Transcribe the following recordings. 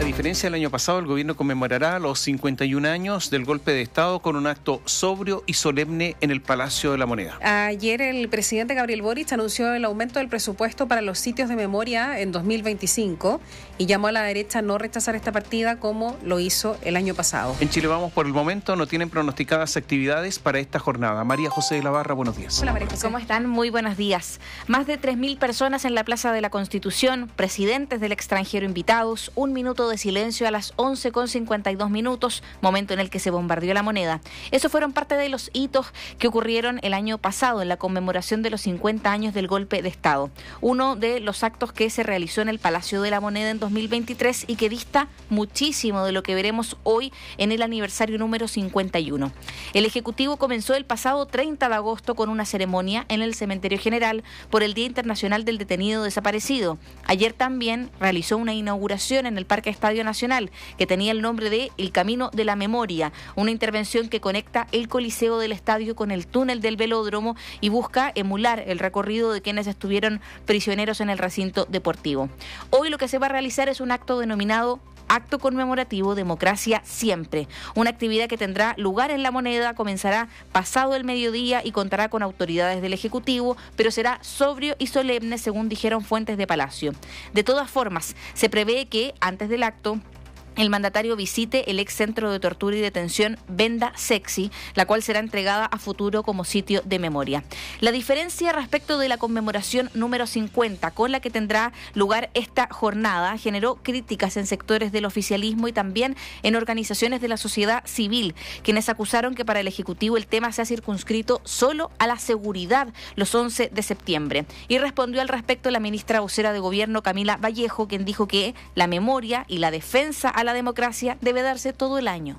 A diferencia del año pasado, el gobierno conmemorará los 51 años del golpe de Estado con un acto sobrio y solemne en el Palacio de la Moneda. Ayer el presidente Gabriel Boric anunció el aumento del presupuesto para los sitios de memoria en 2025 y llamó a la derecha a no rechazar esta partida como lo hizo el año pasado. En Chile Vamos por el momento no tienen pronosticadas actividades para esta jornada. María José de la Barra, buenos días. Hola María ¿Cómo están? Muy buenos días. Más de 3.000 personas en la Plaza de la Constitución, presidentes del extranjero invitados, un minuto de de silencio a las 11.52 minutos, momento en el que se bombardeó la moneda. Esos fueron parte de los hitos que ocurrieron el año pasado en la conmemoración de los 50 años del golpe de Estado. Uno de los actos que se realizó en el Palacio de la Moneda en 2023 y que dista muchísimo de lo que veremos hoy en el aniversario número 51. El Ejecutivo comenzó el pasado 30 de agosto con una ceremonia en el Cementerio General por el Día Internacional del Detenido Desaparecido. Ayer también realizó una inauguración en el Parque Estadio Nacional, que tenía el nombre de El Camino de la Memoria, una intervención que conecta el Coliseo del Estadio con el túnel del velódromo y busca emular el recorrido de quienes estuvieron prisioneros en el recinto deportivo. Hoy lo que se va a realizar es un acto denominado acto conmemorativo Democracia Siempre, una actividad que tendrá lugar en la moneda, comenzará pasado el mediodía y contará con autoridades del Ejecutivo, pero será sobrio y solemne, según dijeron fuentes de Palacio. De todas formas, se prevé que antes del acto, el mandatario visite el ex centro de tortura y detención Venda Sexy, la cual será entregada a futuro como sitio de memoria. La diferencia respecto de la conmemoración número 50, con la que tendrá lugar esta jornada, generó críticas en sectores del oficialismo y también en organizaciones de la sociedad civil, quienes acusaron que para el Ejecutivo el tema se ha circunscrito solo a la seguridad los 11 de septiembre. Y respondió al respecto la ministra vocera de Gobierno, Camila Vallejo, quien dijo que la memoria y la defensa a la democracia debe darse todo el año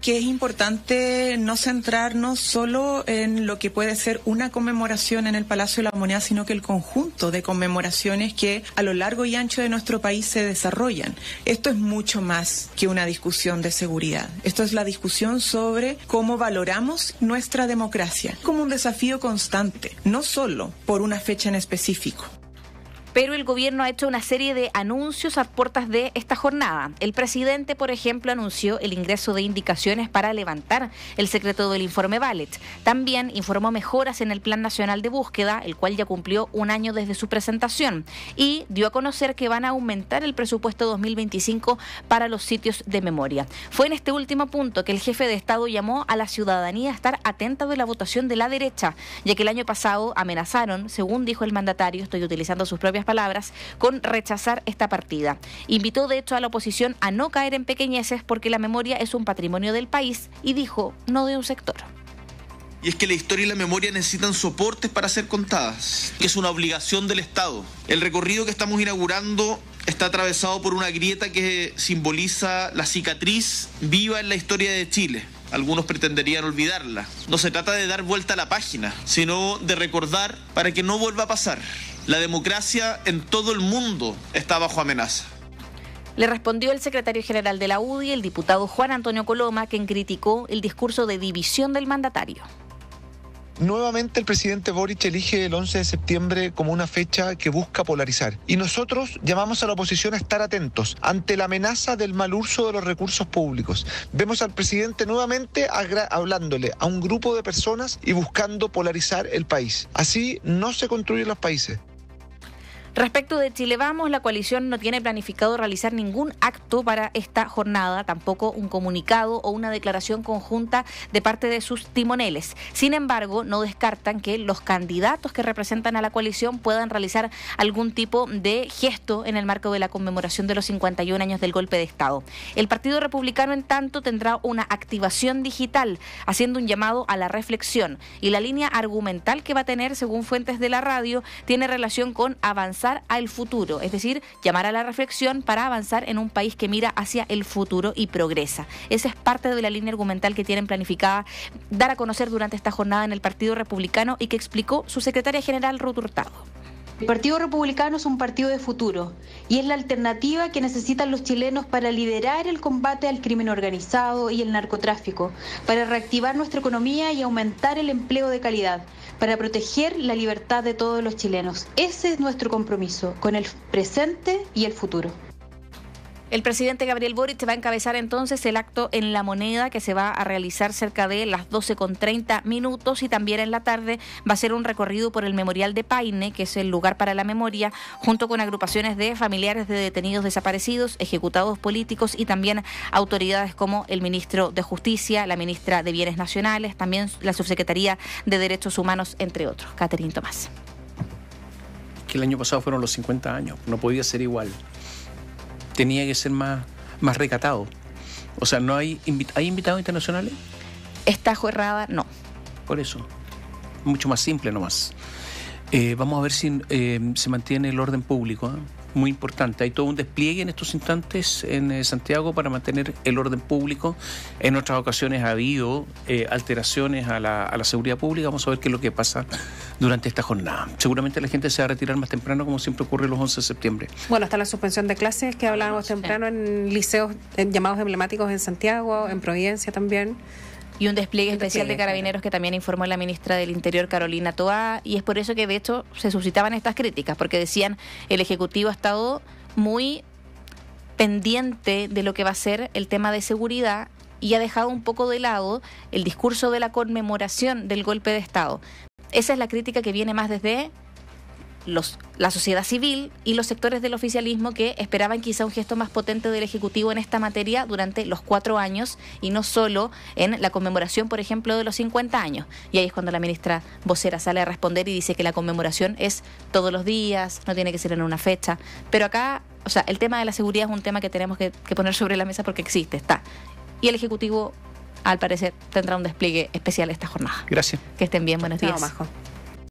que es importante no centrarnos solo en lo que puede ser una conmemoración en el Palacio de la Moneda, sino que el conjunto de conmemoraciones que a lo largo y ancho de nuestro país se desarrollan. Esto es mucho más que una discusión de seguridad. Esto es la discusión sobre cómo valoramos nuestra democracia como un desafío constante, no solo por una fecha en específico pero el gobierno ha hecho una serie de anuncios a puertas de esta jornada. El presidente, por ejemplo, anunció el ingreso de indicaciones para levantar el secreto del informe Ballet. También informó mejoras en el Plan Nacional de Búsqueda, el cual ya cumplió un año desde su presentación, y dio a conocer que van a aumentar el presupuesto 2025 para los sitios de memoria. Fue en este último punto que el jefe de Estado llamó a la ciudadanía a estar atenta de la votación de la derecha, ya que el año pasado amenazaron, según dijo el mandatario, estoy utilizando sus propias palabras, con rechazar esta partida. Invitó de hecho a la oposición a no caer en pequeñeces porque la memoria es un patrimonio del país y dijo no de un sector. Y es que la historia y la memoria necesitan soportes para ser contadas, es una obligación del Estado. El recorrido que estamos inaugurando está atravesado por una grieta que simboliza la cicatriz viva en la historia de Chile algunos pretenderían olvidarla. No se trata de dar vuelta a la página, sino de recordar para que no vuelva a pasar. La democracia en todo el mundo está bajo amenaza. Le respondió el secretario general de la UDI, el diputado Juan Antonio Coloma, quien criticó el discurso de división del mandatario. Nuevamente el presidente Boric elige el 11 de septiembre como una fecha que busca polarizar. Y nosotros llamamos a la oposición a estar atentos ante la amenaza del mal uso de los recursos públicos. Vemos al presidente nuevamente hablándole a un grupo de personas y buscando polarizar el país. Así no se construyen los países. Respecto de Chile Vamos, la coalición no tiene planificado realizar ningún acto para esta jornada, tampoco un comunicado o una declaración conjunta de parte de sus timoneles. Sin embargo, no descartan que los candidatos que representan a la coalición puedan realizar algún tipo de gesto en el marco de la conmemoración de los 51 años del golpe de Estado. El Partido Republicano, en tanto, tendrá una activación digital, haciendo un llamado a la reflexión. Y la línea argumental que va a tener, según fuentes de la radio, tiene relación con avanzar al futuro, es decir, llamar a la reflexión para avanzar en un país que mira hacia el futuro y progresa. Esa es parte de la línea argumental que tienen planificada dar a conocer durante esta jornada en el Partido Republicano y que explicó su secretaria general Ruth Hurtado. El Partido Republicano es un partido de futuro y es la alternativa que necesitan los chilenos para liderar el combate al crimen organizado y el narcotráfico, para reactivar nuestra economía y aumentar el empleo de calidad para proteger la libertad de todos los chilenos. Ese es nuestro compromiso con el presente y el futuro. El presidente Gabriel Boric va a encabezar entonces el acto en La Moneda que se va a realizar cerca de las 12.30 minutos y también en la tarde va a ser un recorrido por el Memorial de Paine, que es el lugar para la memoria, junto con agrupaciones de familiares de detenidos desaparecidos, ejecutados políticos y también autoridades como el ministro de Justicia, la ministra de Bienes Nacionales, también la subsecretaría de Derechos Humanos, entre otros. Caterín Tomás. Que el año pasado fueron los 50 años, no podía ser igual tenía que ser más, más recatado. O sea, ¿no hay, hay invitados internacionales? esta juerrada, no. Por eso. Mucho más simple nomás. Eh, vamos a ver si eh, se mantiene el orden público. ¿eh? Muy importante. Hay todo un despliegue en estos instantes en eh, Santiago para mantener el orden público. En otras ocasiones ha habido alteraciones a la, a la seguridad pública. Vamos a ver qué es lo que pasa durante esta jornada. Seguramente la gente se va a retirar más temprano, como siempre ocurre los 11 de septiembre. Bueno, está la suspensión de clases que hablábamos temprano en liceos llamados emblemáticos en Santiago, en Providencia también y un despliegue especial de carabineros que también informó la ministra del Interior, Carolina Toá, y es por eso que de hecho se suscitaban estas críticas, porque decían el Ejecutivo ha estado muy pendiente de lo que va a ser el tema de seguridad y ha dejado un poco de lado el discurso de la conmemoración del golpe de Estado. Esa es la crítica que viene más desde la sociedad civil y los sectores del oficialismo que esperaban quizá un gesto más potente del Ejecutivo en esta materia durante los cuatro años y no solo en la conmemoración, por ejemplo, de los 50 años. Y ahí es cuando la ministra vocera sale a responder y dice que la conmemoración es todos los días, no tiene que ser en una fecha. Pero acá, o sea, el tema de la seguridad es un tema que tenemos que, que poner sobre la mesa porque existe, está. Y el Ejecutivo al parecer tendrá un despliegue especial esta jornada. Gracias. Que estén bien, buenos días.